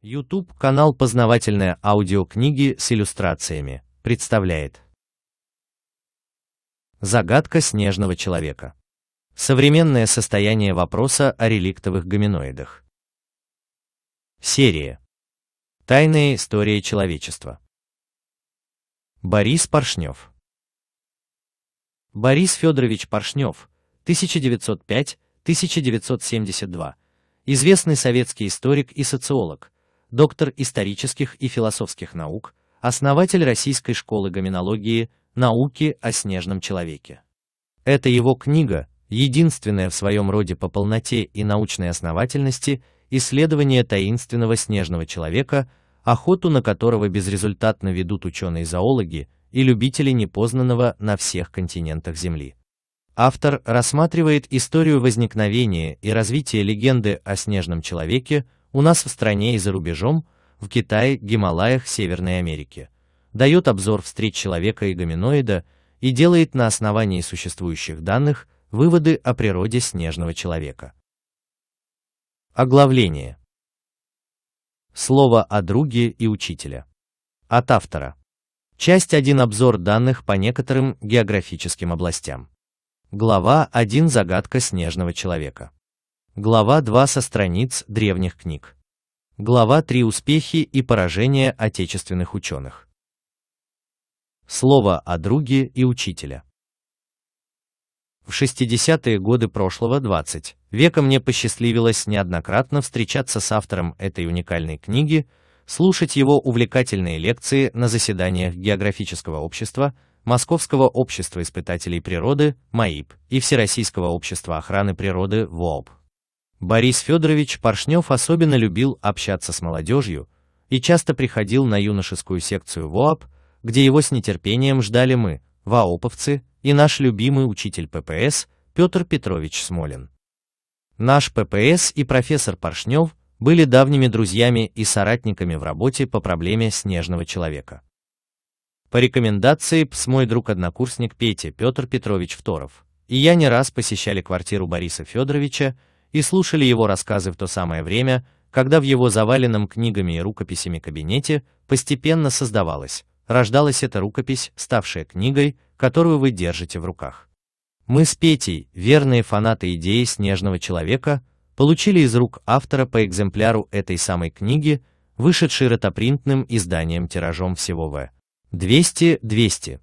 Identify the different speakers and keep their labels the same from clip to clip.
Speaker 1: YouTube канал «Познавательные аудиокниги с иллюстрациями» представляет Загадка снежного человека. Современное состояние вопроса о реликтовых гоминоидах. Серия. Тайная история человечества. Борис Поршнев. Борис Федорович Поршнев, 1905-1972, известный советский историк и социолог, доктор исторических и философских наук, основатель Российской школы гоминологии «Науки о снежном человеке». Это его книга – единственная в своем роде по полноте и научной основательности исследование таинственного снежного человека, охоту на которого безрезультатно ведут ученые-зоологи и любители непознанного на всех континентах Земли. Автор рассматривает историю возникновения и развития легенды о снежном человеке – у нас в стране и за рубежом, в Китае, Гималаях, Северной Америке. Дает обзор встреч человека и гоминоида и делает на основании существующих данных выводы о природе снежного человека. Оглавление. Слово о друге и учителя. От автора. Часть 1 обзор данных по некоторым географическим областям. Глава 1 Загадка снежного человека. Глава 2 со страниц древних книг. Глава 3 Успехи и поражения отечественных ученых. Слово о друге и учителя. В 60-е годы прошлого 20 века мне посчастливилось неоднократно встречаться с автором этой уникальной книги, слушать его увлекательные лекции на заседаниях географического общества, Московского общества испытателей природы, МАИП, и Всероссийского общества охраны природы, ВООП. Борис Федорович Поршнев особенно любил общаться с молодежью и часто приходил на юношескую секцию ВОАП, где его с нетерпением ждали мы, ваоповцы, и наш любимый учитель ППС Петр Петрович Смолин. Наш ППС и профессор Поршнев были давними друзьями и соратниками в работе по проблеме снежного человека. По рекомендации ПС мой друг-однокурсник Петя Петр Петрович Второв и я не раз посещали квартиру Бориса Федоровича и слушали его рассказы в то самое время, когда в его заваленном книгами и рукописями кабинете постепенно создавалась, рождалась эта рукопись, ставшая книгой, которую вы держите в руках. Мы с Петей, верные фанаты идеи «Снежного человека», получили из рук автора по экземпляру этой самой книги, вышедшей ротопринтным изданием тиражом всего в 200-200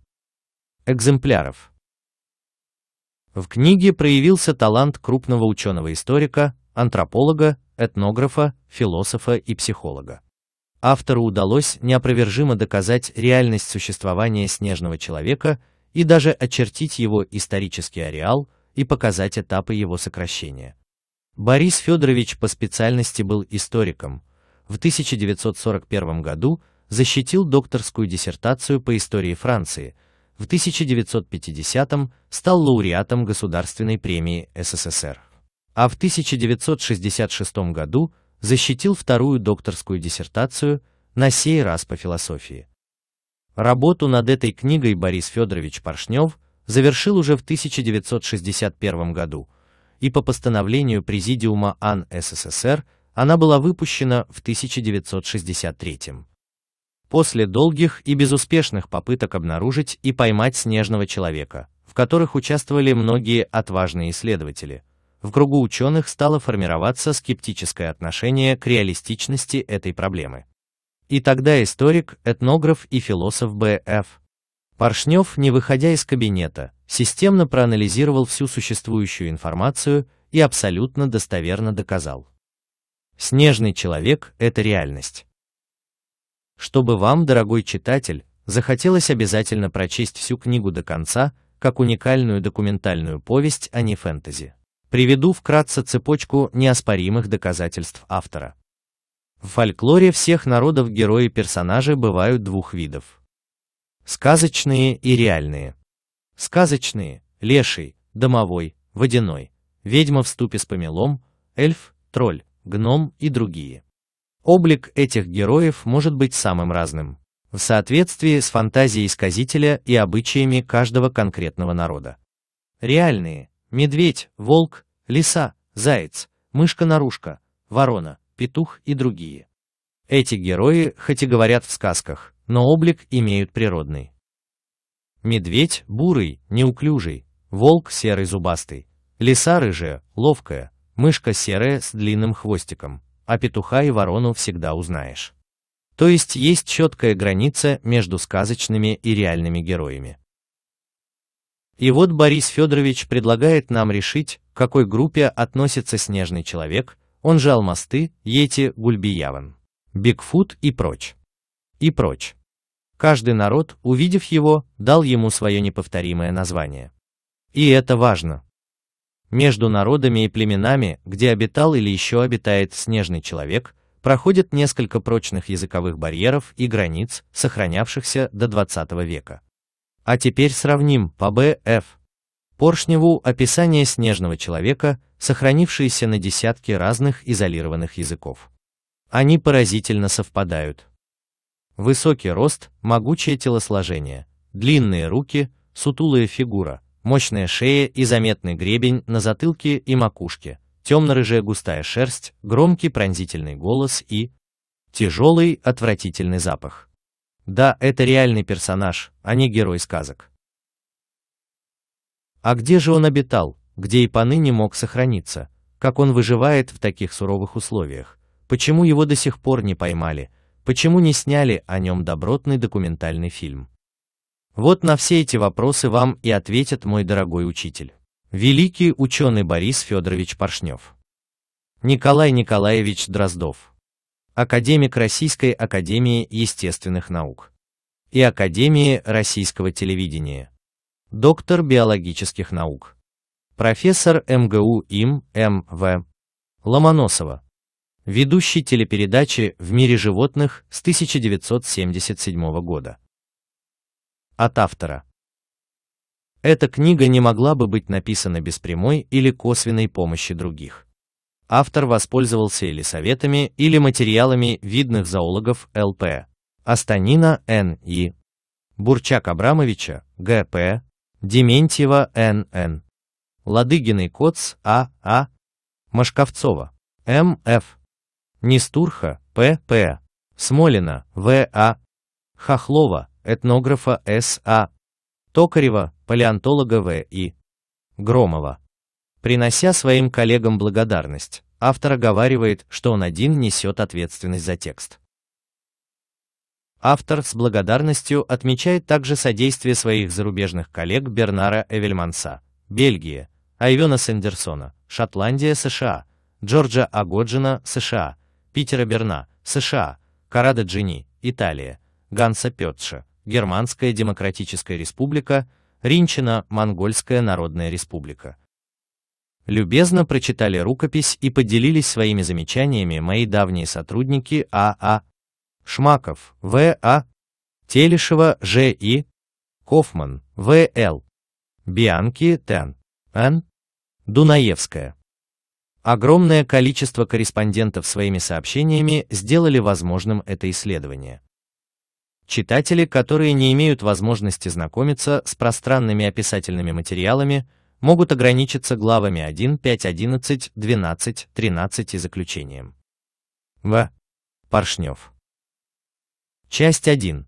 Speaker 1: экземпляров. В книге проявился талант крупного ученого-историка, антрополога, этнографа, философа и психолога. Автору удалось неопровержимо доказать реальность существования снежного человека и даже очертить его исторический ареал и показать этапы его сокращения. Борис Федорович по специальности был историком. В 1941 году защитил докторскую диссертацию по истории Франции – в 1950-м стал лауреатом Государственной премии СССР, а в 1966 году защитил вторую докторскую диссертацию, на сей раз по философии. Работу над этой книгой Борис Федорович Поршнев завершил уже в 1961 году, и по постановлению Президиума АН СССР она была выпущена в 1963 году. После долгих и безуспешных попыток обнаружить и поймать снежного человека, в которых участвовали многие отважные исследователи, в кругу ученых стало формироваться скептическое отношение к реалистичности этой проблемы. И тогда историк, этнограф и философ Б.Ф. Паршнев, не выходя из кабинета, системно проанализировал всю существующую информацию и абсолютно достоверно доказал. Снежный человек – это реальность чтобы вам, дорогой читатель, захотелось обязательно прочесть всю книгу до конца, как уникальную документальную повесть, а не фэнтези. Приведу вкратце цепочку неоспоримых доказательств автора. В фольклоре всех народов герои-персонажи бывают двух видов. Сказочные и реальные. Сказочные – леший, домовой, водяной, ведьма в ступе с помелом, эльф, тролль, гном и другие. Облик этих героев может быть самым разным, в соответствии с фантазией исказителя и обычаями каждого конкретного народа. Реальные – медведь, волк, лиса, заяц, мышка-нарушка, ворона, петух и другие. Эти герои, хоть и говорят в сказках, но облик имеют природный. Медведь – бурый, неуклюжий, волк – серый зубастый, лиса – рыжая, ловкая, мышка – серая с длинным хвостиком, а петуха и ворону всегда узнаешь. То есть есть четкая граница между сказочными и реальными героями. И вот Борис Федорович предлагает нам решить, к какой группе относится снежный человек, он же алмасты, йети, гульбияван, бигфут и прочь. И прочь. Каждый народ, увидев его, дал ему свое неповторимое название. И это важно. Между народами и племенами, где обитал или еще обитает снежный человек, проходит несколько прочных языковых барьеров и границ, сохранявшихся до 20 века. А теперь сравним по БФ. Поршневу описание снежного человека, сохранившиеся на десятки разных изолированных языков. Они поразительно совпадают. Высокий рост, могучее телосложение, длинные руки, сутулая фигура, мощная шея и заметный гребень на затылке и макушке, темно-рыжая густая шерсть, громкий пронзительный голос и тяжелый отвратительный запах. Да, это реальный персонаж, а не герой сказок. А где же он обитал, где и поныне мог сохраниться? Как он выживает в таких суровых условиях? Почему его до сих пор не поймали? Почему не сняли о нем добротный документальный фильм? Вот на все эти вопросы вам и ответит мой дорогой учитель. Великий ученый Борис Федорович Поршнев. Николай Николаевич Дроздов. Академик Российской Академии Естественных Наук. И Академии Российского Телевидения. Доктор биологических наук. Профессор МГУ им М.В. Ломоносова. Ведущий телепередачи «В мире животных» с 1977 года от автора. Эта книга не могла бы быть написана без прямой или косвенной помощи других. Автор воспользовался или советами, или материалами видных зоологов ЛП. Астанина Н.И. Бурчак Абрамовича, Г.П., Дементьева Н.Н., Ладыгиной Коц А.А., а. Машковцова, М.Ф., Нестурха П.П., Смолина В.А., Хохлова этнографа С.А. Токарева, палеонтолога В.И. Громова. Принося своим коллегам благодарность, автор оговаривает, что он один несет ответственность за текст. Автор с благодарностью отмечает также содействие своих зарубежных коллег Бернара Эвельманса, Бельгия, Айвена Сендерсона, Шотландия, США, Джорджа Агоджина, США, Питера Берна, США, Карада Джини, Италия, Ганса Петша, Германская Демократическая Республика, Ринчина, Монгольская Народная Республика. Любезно прочитали рукопись и поделились своими замечаниями мои давние сотрудники А.А. А Шмаков, В.А. Телешева, Ж.И. Кофман, В.Л. Бианки, Тен. Н. Дунаевская. Огромное количество корреспондентов своими сообщениями сделали возможным это исследование. Читатели, которые не имеют возможности знакомиться с пространными описательными материалами, могут ограничиться главами 1, 5, 11, 12, 13 и заключением. В. Паршнев. Часть 1.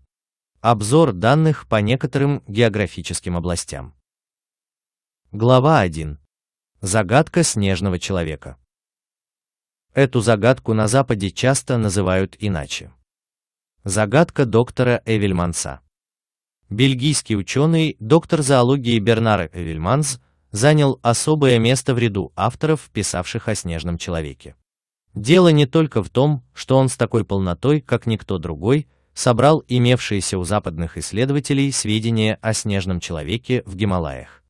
Speaker 1: Обзор данных по некоторым географическим областям. Глава 1. Загадка снежного человека. Эту загадку на Западе часто называют иначе. Загадка доктора Эвельманса. Бельгийский ученый, доктор зоологии Бернар Эвельманс, занял особое место в ряду авторов, писавших о снежном человеке. Дело не только в том, что он с такой полнотой, как никто другой, собрал имевшиеся у западных исследователей сведения о снежном человеке в Гималаях.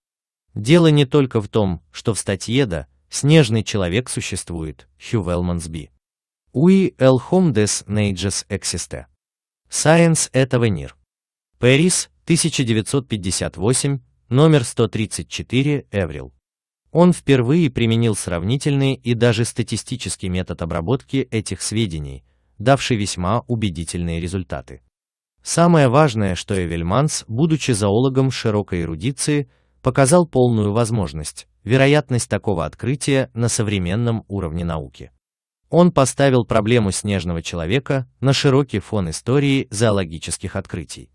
Speaker 1: Дело не только в том, что в статье «Да» «Снежный человек существует» Хью Велмансби. Уи Эл Хомдес Нейджес Эксисте. Science этого мир. Пэрис, 1958, номер 134, Эврил. Он впервые применил сравнительный и даже статистический метод обработки этих сведений, давший весьма убедительные результаты. Самое важное, что Эвельманс, будучи зоологом широкой эрудиции, показал полную возможность, вероятность такого открытия на современном уровне науки. Он поставил проблему снежного человека на широкий фон истории зоологических открытий.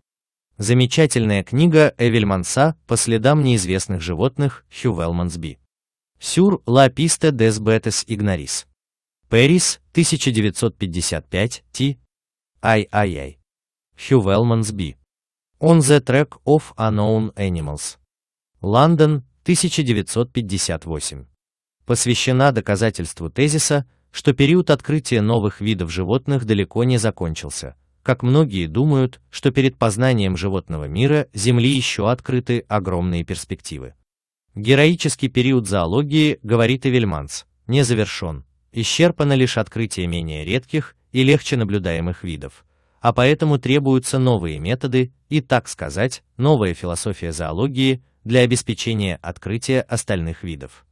Speaker 1: Замечательная книга Эвельманса «По следам неизвестных животных» Хювелмансби. Сюр ла писта дес бетес игнорис. Пэрис, 1955, Т. Ай-ай-ай. Хювелмансби. On the Track of Unknown Animals. Лондон, 1958. Посвящена доказательству тезиса, что период открытия новых видов животных далеко не закончился. Как многие думают, что перед познанием животного мира Земли еще открыты огромные перспективы. Героический период зоологии, говорит Эвельманс, не завершен, исчерпано лишь открытие менее редких и легче наблюдаемых видов, а поэтому требуются новые методы и, так сказать, новая философия зоологии для обеспечения открытия остальных видов.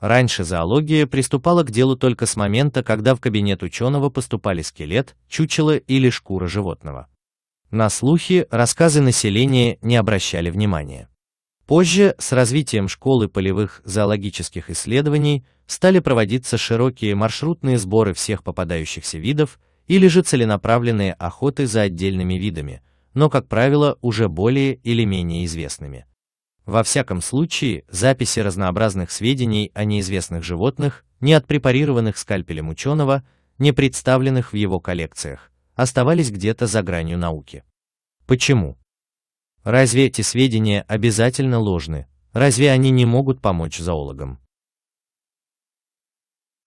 Speaker 1: Раньше зоология приступала к делу только с момента, когда в кабинет ученого поступали скелет, чучело или шкура животного. На слухи рассказы населения не обращали внимания. Позже, с развитием школы полевых зоологических исследований, стали проводиться широкие маршрутные сборы всех попадающихся видов или же целенаправленные охоты за отдельными видами, но, как правило, уже более или менее известными. Во всяком случае, записи разнообразных сведений о неизвестных животных, не отпрепарированных скальпелем ученого, не представленных в его коллекциях, оставались где-то за гранью науки. Почему? Разве эти сведения обязательно ложны? Разве они не могут помочь зоологам?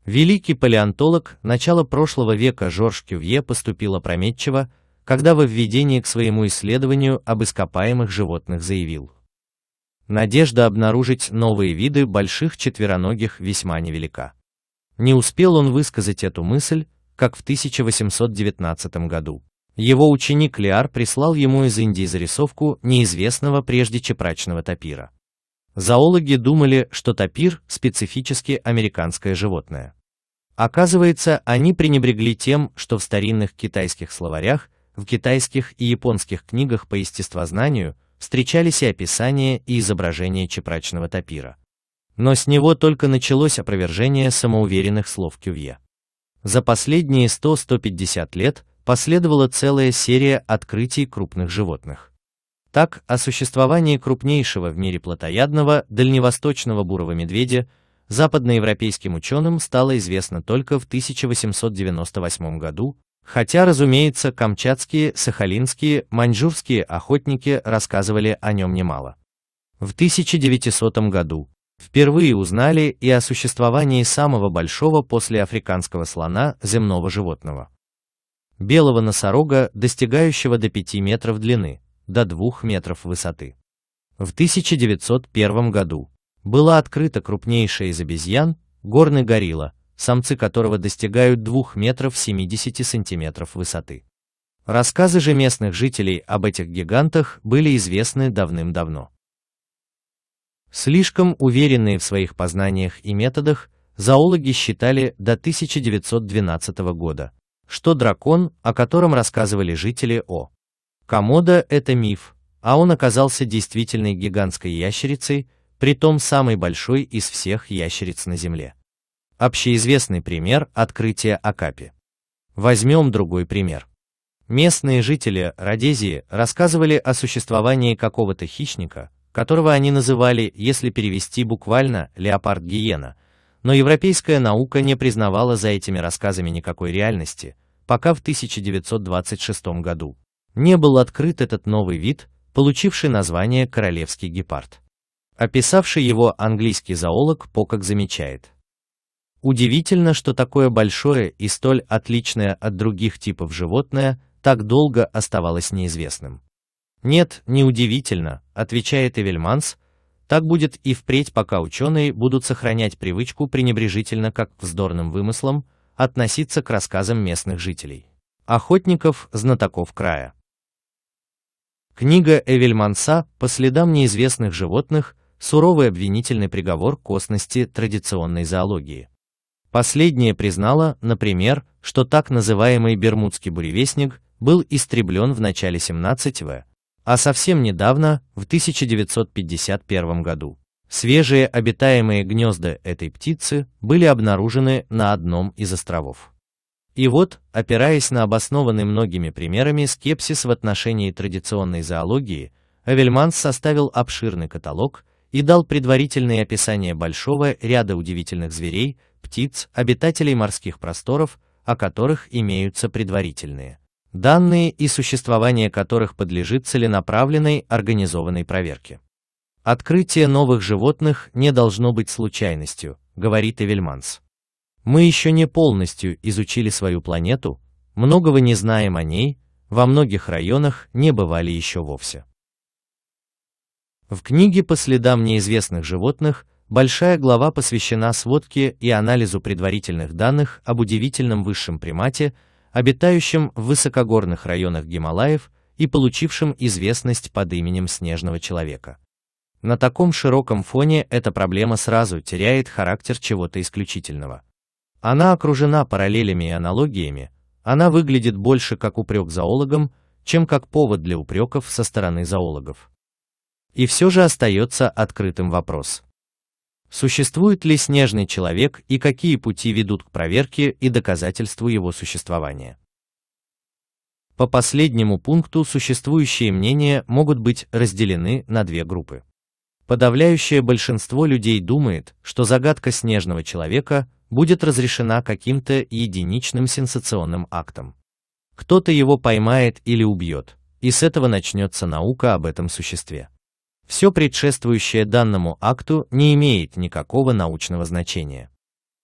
Speaker 1: Великий палеонтолог начала прошлого века Жорж Кювье поступил опрометчиво, когда во введении к своему исследованию об ископаемых животных заявил – Надежда обнаружить новые виды больших четвероногих весьма невелика. Не успел он высказать эту мысль, как в 1819 году. Его ученик Лиар прислал ему из Индии зарисовку неизвестного прежде чепрачного тапира. Зоологи думали, что тапир – специфически американское животное. Оказывается, они пренебрегли тем, что в старинных китайских словарях, в китайских и японских книгах по естествознанию – встречались и описания, и изображения чепрачного тапира. Но с него только началось опровержение самоуверенных слов Кювье. За последние 100-150 лет последовала целая серия открытий крупных животных. Так, о существовании крупнейшего в мире плотоядного дальневосточного бурого медведя западноевропейским ученым стало известно только в 1898 году Хотя, разумеется, камчатские, сахалинские, маньчжурские охотники рассказывали о нем немало. В 1900 году впервые узнали и о существовании самого большого после африканского слона земного животного. Белого носорога, достигающего до 5 метров длины, до 2 метров высоты. В 1901 году была открыта крупнейшая из обезьян, горный горилла, самцы которого достигают 2 метров 70 сантиметров высоты. Рассказы же местных жителей об этих гигантах были известны давным-давно. Слишком уверенные в своих познаниях и методах, зоологи считали до 1912 года, что дракон, о котором рассказывали жители О. Комода – это миф, а он оказался действительной гигантской ящерицей, притом самой большой из всех ящериц на Земле. Общеизвестный пример открытия Акапи. Возьмем другой пример. Местные жители Родезии рассказывали о существовании какого-то хищника, которого они называли, если перевести буквально, леопард-гиена, но европейская наука не признавала за этими рассказами никакой реальности, пока в 1926 году не был открыт этот новый вид, получивший название королевский гепард. Описавший его английский зоолог Покок замечает, Удивительно, что такое большое и столь отличное от других типов животное так долго оставалось неизвестным. Нет, неудивительно, отвечает Эвельманс, так будет и впредь, пока ученые будут сохранять привычку пренебрежительно как к вздорным вымыслам относиться к рассказам местных жителей, охотников, знатоков края. Книга Эвельманса «По следам неизвестных животных» суровый обвинительный приговор косности традиционной зоологии. Последняя признала, например, что так называемый Бермудский буревестник был истреблен в начале 17-го, а совсем недавно, в 1951 году. Свежие обитаемые гнезда этой птицы были обнаружены на одном из островов. И вот, опираясь на обоснованный многими примерами скепсис в отношении традиционной зоологии, Авельманс составил обширный каталог и дал предварительные описания большого ряда удивительных зверей, птиц, обитателей морских просторов, о которых имеются предварительные данные и существование которых подлежит целенаправленной организованной проверке. Открытие новых животных не должно быть случайностью, говорит Эвельманс. Мы еще не полностью изучили свою планету, многого не знаем о ней, во многих районах не бывали еще вовсе. В книге «По следам неизвестных животных» Большая глава посвящена сводке и анализу предварительных данных об удивительном высшем примате, обитающем в высокогорных районах Гималаев и получившем известность под именем снежного человека. На таком широком фоне эта проблема сразу теряет характер чего-то исключительного. Она окружена параллелями и аналогиями, она выглядит больше как упрек зоологам, чем как повод для упреков со стороны зоологов. И все же остается открытым вопрос, Существует ли снежный человек и какие пути ведут к проверке и доказательству его существования? По последнему пункту существующие мнения могут быть разделены на две группы. Подавляющее большинство людей думает, что загадка снежного человека будет разрешена каким-то единичным сенсационным актом. Кто-то его поймает или убьет, и с этого начнется наука об этом существе все предшествующее данному акту не имеет никакого научного значения.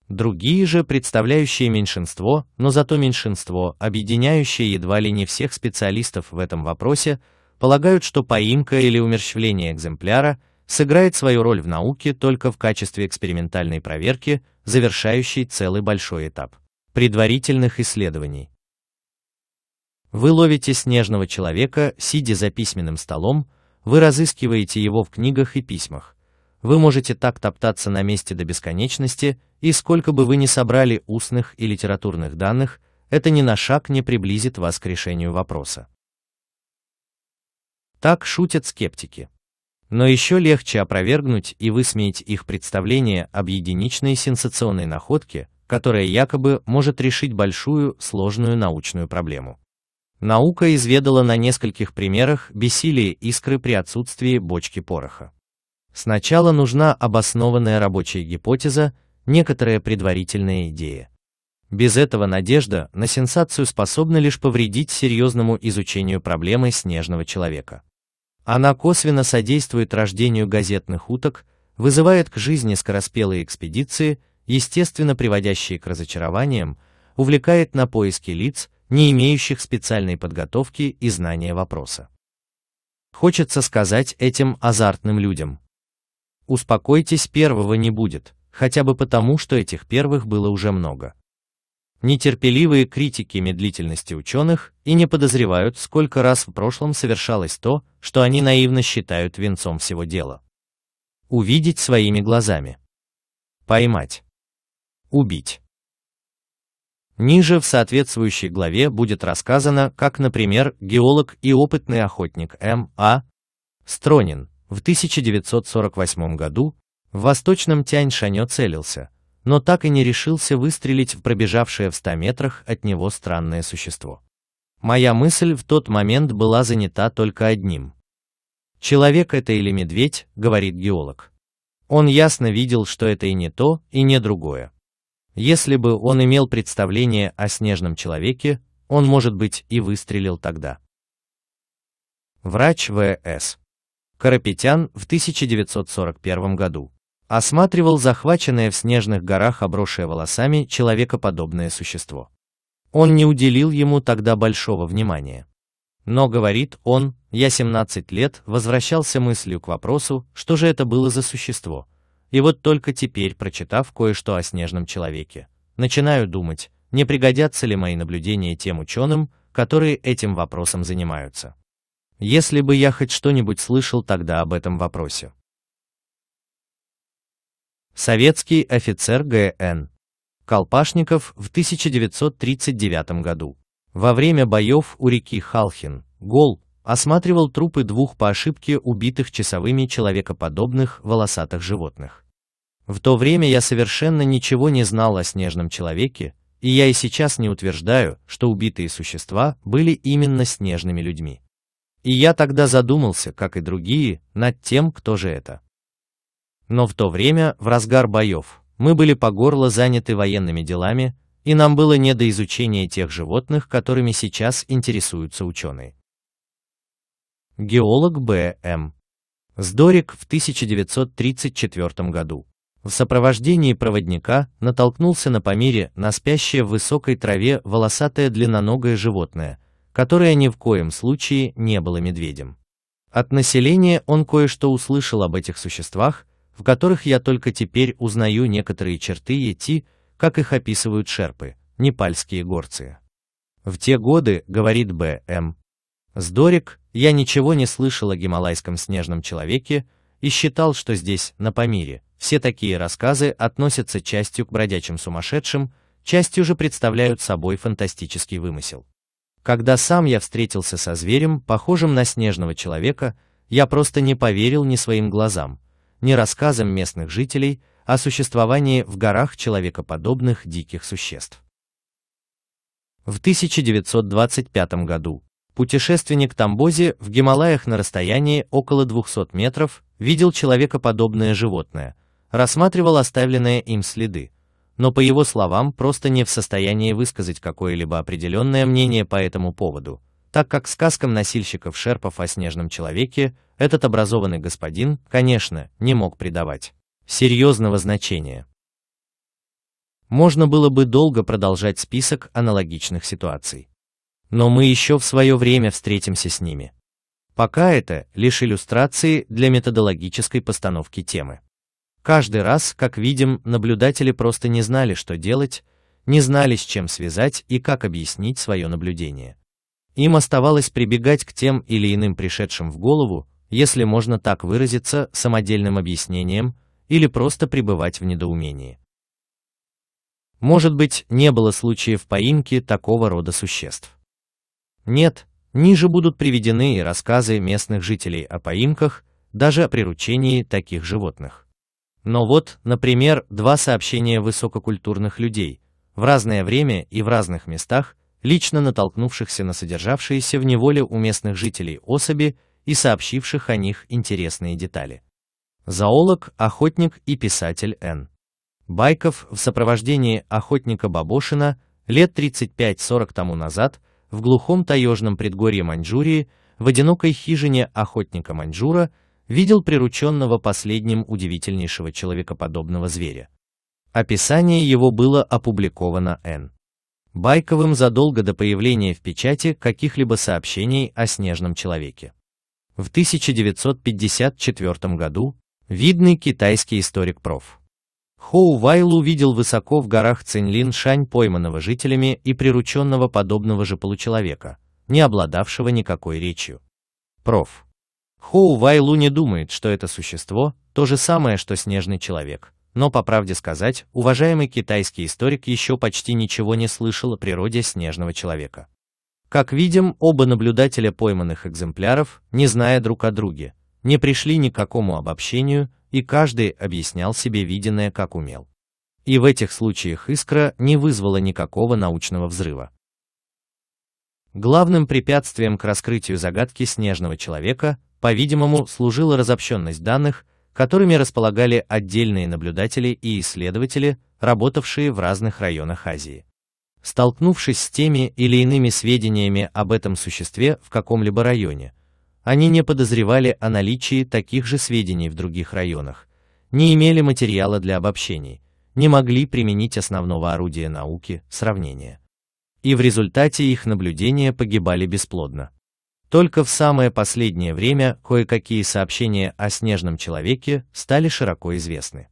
Speaker 1: Другие же, представляющие меньшинство, но зато меньшинство, объединяющее едва ли не всех специалистов в этом вопросе, полагают, что поимка или умерщвление экземпляра сыграет свою роль в науке только в качестве экспериментальной проверки, завершающей целый большой этап предварительных исследований. Вы ловите снежного человека, сидя за письменным столом, вы разыскиваете его в книгах и письмах. Вы можете так топтаться на месте до бесконечности, и сколько бы вы ни собрали устных и литературных данных, это ни на шаг не приблизит вас к решению вопроса. Так шутят скептики. Но еще легче опровергнуть и высмеять их представление об единичной сенсационной находке, которая якобы может решить большую, сложную научную проблему. Наука изведала на нескольких примерах бессилие искры при отсутствии бочки пороха. Сначала нужна обоснованная рабочая гипотеза, некоторая предварительная идея. Без этого надежда на сенсацию способна лишь повредить серьезному изучению проблемы снежного человека. Она косвенно содействует рождению газетных уток, вызывает к жизни скороспелые экспедиции, естественно приводящие к разочарованиям, увлекает на поиски лиц, не имеющих специальной подготовки и знания вопроса. Хочется сказать этим азартным людям. Успокойтесь, первого не будет, хотя бы потому, что этих первых было уже много. Нетерпеливые критики медлительности ученых и не подозревают, сколько раз в прошлом совершалось то, что они наивно считают венцом всего дела. Увидеть своими глазами. Поймать. Убить. Ниже в соответствующей главе будет рассказано, как, например, геолог и опытный охотник М.А. Стронин в 1948 году в восточном Тяньшане целился, но так и не решился выстрелить в пробежавшее в 100 метрах от него странное существо. Моя мысль в тот момент была занята только одним. «Человек это или медведь», — говорит геолог. Он ясно видел, что это и не то, и не другое. Если бы он имел представление о снежном человеке, он, может быть, и выстрелил тогда. Врач В.С. Карапетян в 1941 году осматривал захваченное в снежных горах обросшее волосами человекоподобное существо. Он не уделил ему тогда большого внимания. Но, говорит он, я 17 лет возвращался мыслью к вопросу, что же это было за существо, и вот только теперь, прочитав кое-что о снежном человеке, начинаю думать, не пригодятся ли мои наблюдения тем ученым, которые этим вопросом занимаются. Если бы я хоть что-нибудь слышал тогда об этом вопросе. Советский офицер ГН. Колпашников в 1939 году. Во время боев у реки Халхин, Гол, осматривал трупы двух по ошибке убитых часовыми человекоподобных волосатых животных. В то время я совершенно ничего не знал о снежном человеке, и я и сейчас не утверждаю, что убитые существа были именно снежными людьми. И я тогда задумался, как и другие, над тем, кто же это. Но в то время, в разгар боев, мы были по горло заняты военными делами, и нам было не до изучения тех животных, которыми сейчас интересуются ученые геолог Б.М. Сдорик в 1934 году. В сопровождении проводника натолкнулся на Памире на спящее в высокой траве волосатое длинноногое животное, которое ни в коем случае не было медведем. От населения он кое-что услышал об этих существах, в которых я только теперь узнаю некоторые черты Йети, как их описывают шерпы, непальские горцы. В те годы, говорит Б.М. Сдорик, я ничего не слышал о гималайском снежном человеке и считал, что здесь, на Памире, все такие рассказы относятся частью к бродячим сумасшедшим, частью же представляют собой фантастический вымысел. Когда сам я встретился со зверем, похожим на снежного человека, я просто не поверил ни своим глазам, ни рассказам местных жителей о существовании в горах человекоподобных диких существ. В 1925 году Путешественник Тамбози в Гималаях на расстоянии около 200 метров видел человекоподобное животное, рассматривал оставленные им следы, но по его словам просто не в состоянии высказать какое-либо определенное мнение по этому поводу, так как сказкам носильщиков шерпов о снежном человеке этот образованный господин, конечно, не мог придавать серьезного значения. Можно было бы долго продолжать список аналогичных ситуаций. Но мы еще в свое время встретимся с ними. Пока это лишь иллюстрации для методологической постановки темы. Каждый раз, как видим, наблюдатели просто не знали, что делать, не знали, с чем связать и как объяснить свое наблюдение. Им оставалось прибегать к тем или иным пришедшим в голову, если можно так выразиться, самодельным объяснением или просто пребывать в недоумении. Может быть, не было случаев поимки такого рода существ. Нет, ниже будут приведены и рассказы местных жителей о поимках, даже о приручении таких животных. Но вот, например, два сообщения высококультурных людей, в разное время и в разных местах, лично натолкнувшихся на содержавшиеся в неволе у местных жителей особи и сообщивших о них интересные детали. Зоолог, охотник и писатель Н. Байков в сопровождении охотника Бабошина лет 35-40 тому назад в глухом таежном предгорье Маньчжурии, в одинокой хижине охотника Маньчжура, видел прирученного последним удивительнейшего человекоподобного зверя. Описание его было опубликовано Н. Байковым задолго до появления в печати каких-либо сообщений о снежном человеке. В 1954 году видный китайский историк проф. Хоу Вайл увидел высоко в горах Цинлин Шань пойманного жителями и прирученного подобного же получеловека, не обладавшего никакой речью. Проф. Хоу Вайлу не думает, что это существо – то же самое, что снежный человек. Но, по правде сказать, уважаемый китайский историк еще почти ничего не слышал о природе снежного человека. Как видим, оба наблюдателя пойманных экземпляров, не зная друг о друге, не пришли ни к какому обобщению, и каждый объяснял себе виденное как умел. И в этих случаях искра не вызвала никакого научного взрыва. Главным препятствием к раскрытию загадки снежного человека, по-видимому, служила разобщенность данных, которыми располагали отдельные наблюдатели и исследователи, работавшие в разных районах Азии. Столкнувшись с теми или иными сведениями об этом существе в каком-либо районе, они не подозревали о наличии таких же сведений в других районах, не имели материала для обобщений, не могли применить основного орудия науки – сравнения. И в результате их наблюдения погибали бесплодно. Только в самое последнее время кое-какие сообщения о снежном человеке стали широко известны.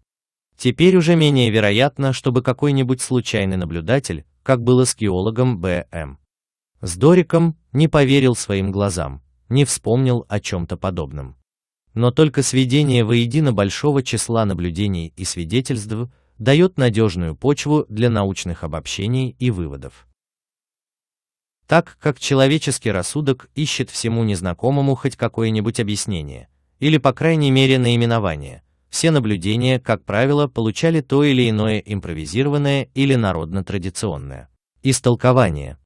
Speaker 1: Теперь уже менее вероятно, чтобы какой-нибудь случайный наблюдатель, как было с геологом Б.М. С Дориком, не поверил своим глазам, не вспомнил о чем-то подобном. Но только сведение воедино большого числа наблюдений и свидетельств дает надежную почву для научных обобщений и выводов. Так как человеческий рассудок ищет всему незнакомому хоть какое-нибудь объяснение, или по крайней мере наименование, все наблюдения, как правило, получали то или иное импровизированное или народно-традиционное истолкование,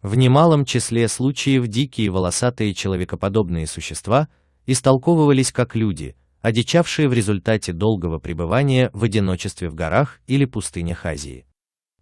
Speaker 1: в немалом числе случаев дикие волосатые человекоподобные существа истолковывались как люди, одичавшие в результате долгого пребывания в одиночестве в горах или пустынях Азии.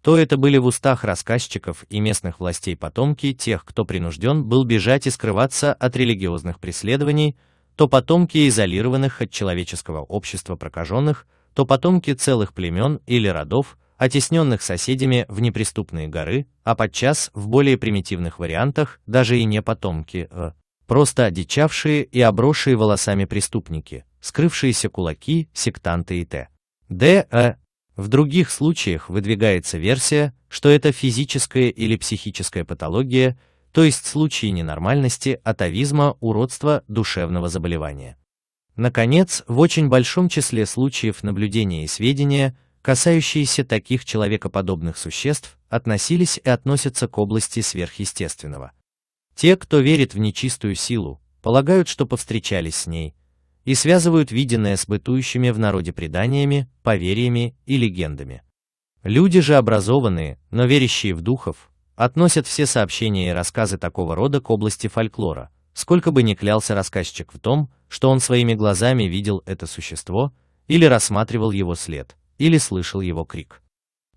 Speaker 1: То это были в устах рассказчиков и местных властей потомки тех, кто принужден был бежать и скрываться от религиозных преследований, то потомки изолированных от человеческого общества прокаженных, то потомки целых племен или родов, оттесненных соседями в неприступные горы, а подчас в более примитивных вариантах даже и не потомки, э, просто одичавшие и обросшие волосами преступники, скрывшиеся кулаки, сектанты и т. Д. Э. В других случаях выдвигается версия, что это физическая или психическая патология, то есть случаи ненормальности, атовизма, уродства, душевного заболевания. Наконец, в очень большом числе случаев наблюдения и сведения касающиеся таких человекоподобных существ, относились и относятся к области сверхъестественного. Те, кто верит в нечистую силу, полагают, что повстречались с ней, и связывают виденное с бытующими в народе преданиями, поверьями и легендами. Люди же образованные, но верящие в духов, относят все сообщения и рассказы такого рода к области фольклора, сколько бы ни клялся рассказчик в том, что он своими глазами видел это существо или рассматривал его след или слышал его крик.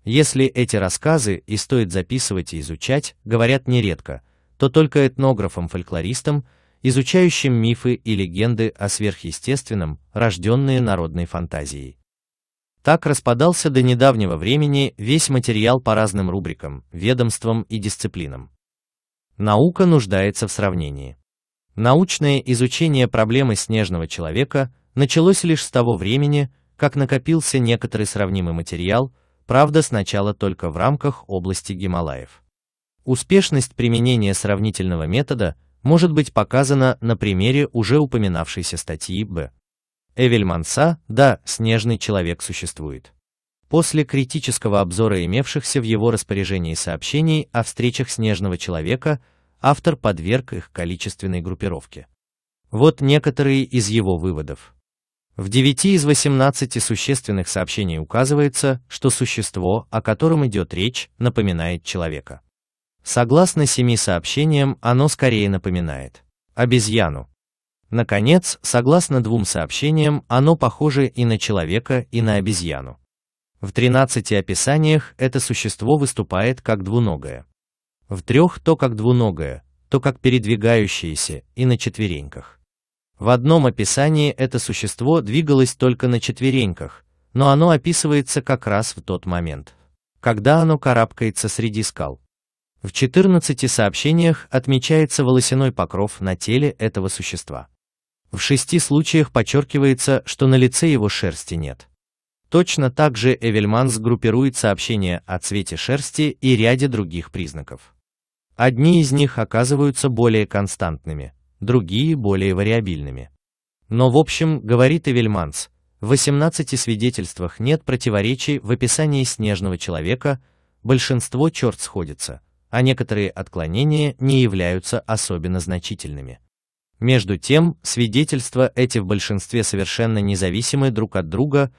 Speaker 1: Если эти рассказы и стоит записывать и изучать, говорят нередко, то только этнографам-фольклористам, изучающим мифы и легенды о сверхъестественном, рожденные народной фантазией. Так распадался до недавнего времени весь материал по разным рубрикам, ведомствам и дисциплинам. Наука нуждается в сравнении. Научное изучение проблемы снежного человека началось лишь с того времени, как накопился некоторый сравнимый материал, правда сначала только в рамках области Гималаев. Успешность применения сравнительного метода может быть показана на примере уже упоминавшейся статьи Б. Эвельманса «Да, снежный человек существует». После критического обзора имевшихся в его распоряжении сообщений о встречах снежного человека, автор подверг их количественной группировке. Вот некоторые из его выводов. В 9 из 18 существенных сообщений указывается, что существо, о котором идет речь, напоминает человека. Согласно семи сообщениям, оно скорее напоминает обезьяну. Наконец, согласно двум сообщениям, оно похоже и на человека, и на обезьяну. В 13 описаниях это существо выступает как двуногое. В трех то как двуногое, то как передвигающееся и на четвереньках. В одном описании это существо двигалось только на четвереньках, но оно описывается как раз в тот момент, когда оно карабкается среди скал. В 14 сообщениях отмечается волосяной покров на теле этого существа. В шести случаях подчеркивается, что на лице его шерсти нет. Точно так же Эвельманс группирует сообщения о цвете шерсти и ряде других признаков. Одни из них оказываются более константными, другие более вариабильными. Но в общем, говорит Эвельманс, в 18 свидетельствах нет противоречий в описании снежного человека, большинство черт сходится, а некоторые отклонения не являются особенно значительными. Между тем, свидетельства эти в большинстве совершенно независимы друг от друга,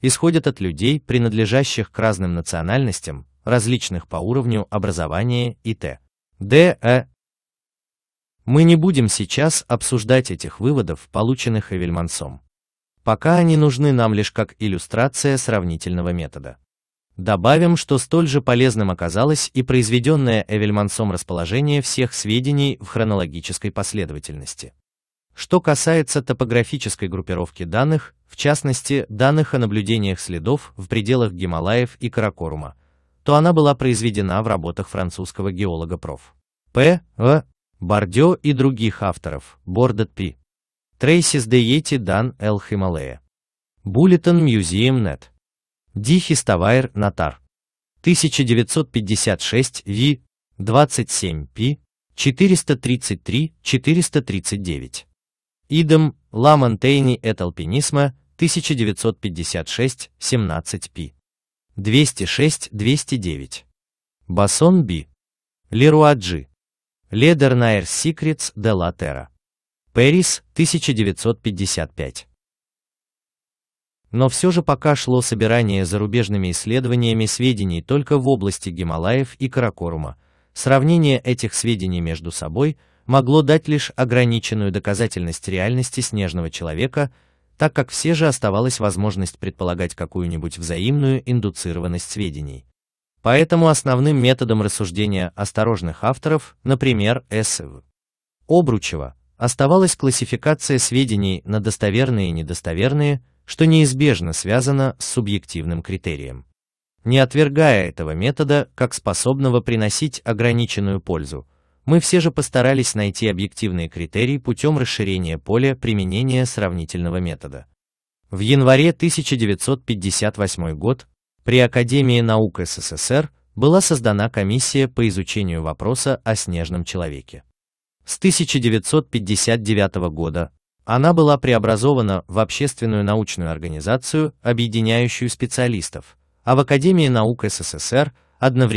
Speaker 1: исходят от людей, принадлежащих к разным национальностям, различных по уровню образования и т. д. э. Мы не будем сейчас обсуждать этих выводов, полученных Эвельмансом. Пока они нужны нам лишь как иллюстрация сравнительного метода. Добавим, что столь же полезным оказалось и произведенное Эвельмансом расположение всех сведений в хронологической последовательности. Что касается топографической группировки данных, в частности, данных о наблюдениях следов в пределах Гималаев и Каракорума, то она была произведена в работах французского геолога проф. П. В. Бордё и других авторов, Бордет Пи. Трейсис де Йети Дан Эл Хималея. Буллетон Мьюзием Нет. Дихис Тавайр Натар. 1956 Ви 27 Пи 433-439. Идом Ла Монтейни et Alpinisma 1956-17 Пи. 206-209. Басон Би. Леруаджи. Ледер Найр Секретс де ла Терра. Пэрис, 1955. Но все же пока шло собирание зарубежными исследованиями сведений только в области Гималаев и Каракорума, сравнение этих сведений между собой могло дать лишь ограниченную доказательность реальности снежного человека, так как все же оставалась возможность предполагать какую-нибудь взаимную индуцированность сведений. Поэтому основным методом рассуждения осторожных авторов, например, Эссев, Обручева, оставалась классификация сведений на достоверные и недостоверные, что неизбежно связано с субъективным критерием. Не отвергая этого метода как способного приносить ограниченную пользу, мы все же постарались найти объективные критерии путем расширения поля применения сравнительного метода. В январе 1958 год при Академии наук СССР была создана комиссия по изучению вопроса о снежном человеке. С 1959 года она была преобразована в общественную научную организацию, объединяющую специалистов, а в Академии наук СССР одновременно